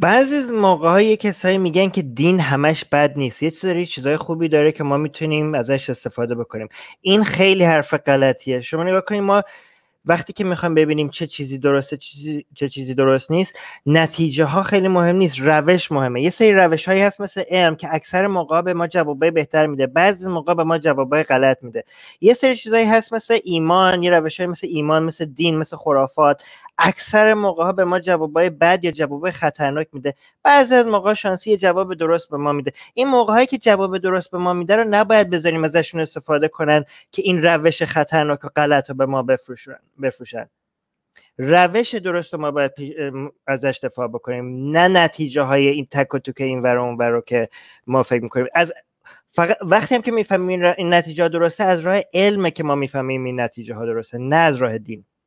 بعضی موقع های کسایی میگن که دین همش بد نیست یه سری چیزای خوبی داره که ما میتونیم ازش استفاده بکنیم این خیلی حرف غلطیه شما نگاه کنید ما وقتی که میخوایم ببینیم چه چیزی درسته چیزی، چه چیزی درست نیست نتیجه ها خیلی مهم نیست روش مهمه یه سری روش هایی هست مثل علم که اکثر موقع به ما جوابای بهتر میده بعضی موقع به ما جوابای غلط میده یه سری چیزایی هست مثل ایمان یه روش های مثل ایمان مثل دین مثل خرافات اکثر موقع ها به ما جوابای بد یا جوابای خطرناک میده بعضی از موقع شانسی جواب درست به ما میده این موقع هایی که جواب درست به ما میده رو نباید بذاریم ازشون استفاده کنن که این روش خطرناک و غلط رو به ما بفروشن, بفروشن. روش درست ما باید ازش دفاع بکنیم نه نتیجه های این تک و توک این ور اون ور که ما فکر میکنیم از فقط وقتی هم که میفهمیم این نتیجه درسته از راه علمه که ما میفهمیم این نتیجه ها درسته نه از راه دین